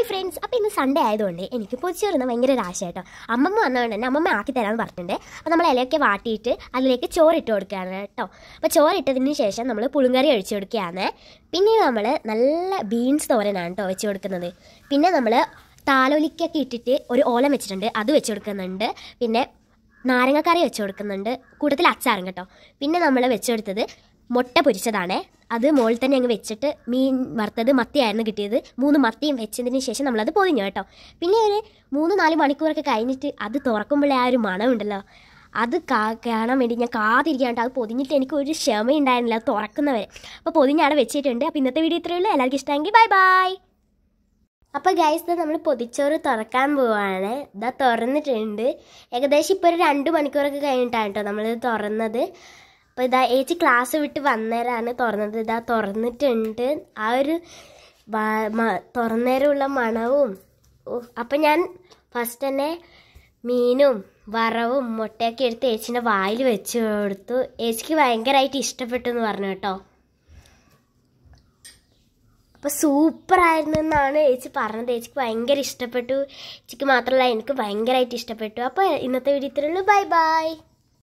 hi friends അപ്പോൾ ഇന്ന് Sunday ആയതുകൊണ്ട് എനിക്ക് പൊതിച്ചോറുന്ന ഭയങ്കര ഒരു ആശയം കേട്ടോ അമ്മമ്മ വന്നതുകൊണ്ട് തന്നെ അമ്മമ്മ ആക്കി തരാമെന്ന് പറഞ്ഞിട്ടുണ്ട് അപ്പോൾ നമ്മൾ ഇലയൊക്കെ വാട്ടിയിട്ട് അതിലേക്ക് ചോറിട്ട് കൊടുക്കുകയാണ് കേട്ടോ അപ്പോൾ ചോറിട്ടതിന് ശേഷം നമ്മൾ പുളുങ്കറി ഒഴിച്ചു കൊടുക്കുകയാണ് പിന്നെ നമ്മൾ നല്ല ബീൻസ് തോരനാണ് കേട്ടോ വെച്ച് കൊടുക്കുന്നത് പിന്നെ നമ്മൾ താലോലിക്കൊക്കെ ഇട്ടിട്ട് ഒരു ഓലം വെച്ചിട്ടുണ്ട് അത് വെച്ച് കൊടുക്കുന്നുണ്ട് പിന്നെ നാരങ്ങക്കറി വെച്ച് കൊടുക്കുന്നുണ്ട് കൂട്ടത്തിൽ അച്ചാറും കേട്ടോ പിന്നെ നമ്മൾ വെച്ച് കൊടുത്തത് മുട്ട പൊരിച്ചതാണേ അത് മുകളിൽ തന്നെ അങ്ങ് വെച്ചിട്ട് മീൻ വറുത്തത് മത്തിയായിരുന്നു കിട്ടിയത് മൂന്ന് മത്തിയും വെച്ചതിന് ശേഷം നമ്മളത് പൊതിഞ്ഞു കേട്ടോ പിന്നെ ഒരു മൂന്ന് നാല് മണിക്കൂറൊക്കെ കഴിഞ്ഞിട്ട് അത് തുറക്കുമ്പോഴേ ആ ഒരു മണമുണ്ടല്ലോ അത് കാ കാണാൻ വേണ്ടി ഞാൻ കാതിരിക്കാണ്ട് അത് പൊതിഞ്ഞിട്ട് എനിക്ക് ഒരു ക്ഷമയുണ്ടായിരുന്നില്ല അത് തുറക്കുന്നവരെ അപ്പോൾ പൊതിഞ്ഞ് അവിടെ വെച്ചിട്ടുണ്ട് അപ്പോൾ ഇന്നത്തെ വീഡിയോ ഇത്രയേ ഉള്ളൂ എല്ലാവർക്കും ഇഷ്ടമെങ്കിൽ ബൈ ബൈ അപ്പോൾ ഗൈസ് നമ്മൾ പൊതിച്ചോറ് തുറക്കാൻ പോവാണ് ഇതാ തുറന്നിട്ടുണ്ട് ഏകദേശം ഇപ്പോൾ ഒരു രണ്ട് മണിക്കൂറൊക്കെ കഴിഞ്ഞിട്ടാണ് കേട്ടോ നമ്മളിത് തുറന്നത് അപ്പോൾ ഇതാ ഏച്ചി ക്ലാസ് വിട്ട് വന്നേരാണ് തുറന്നത് ഇതാ തുറന്നിട്ടുണ്ട് ആ ഒരു തുറന്നേരമുള്ള മണവും അപ്പം ഞാൻ ഫസ്റ്റ് തന്നെ മീനും വറവും മുട്ടയൊക്കെ എടുത്ത് ഏച്ചിൻ്റെ വായിൽ വെച്ച് കൊടുത്തു ഏച്ചിക്ക് ഭയങ്കരമായിട്ട് ഇഷ്ടപ്പെട്ടു എന്ന് പറഞ്ഞു കേട്ടോ അപ്പോൾ സൂപ്പറായിരുന്നു എന്നാണ് ഏച്ചി പറഞ്ഞത് ഏച്ചിക്ക് ഭയങ്കര ഇഷ്ടപ്പെട്ടു ഏച്ചിക്ക് മാത്രമല്ല എനിക്ക് ഭയങ്കരമായിട്ട് ഇഷ്ടപ്പെട്ടു അപ്പോൾ ഇന്നത്തെ വീഡിയോ ഇത്രയുള്ളൂ ബൈ ബൈ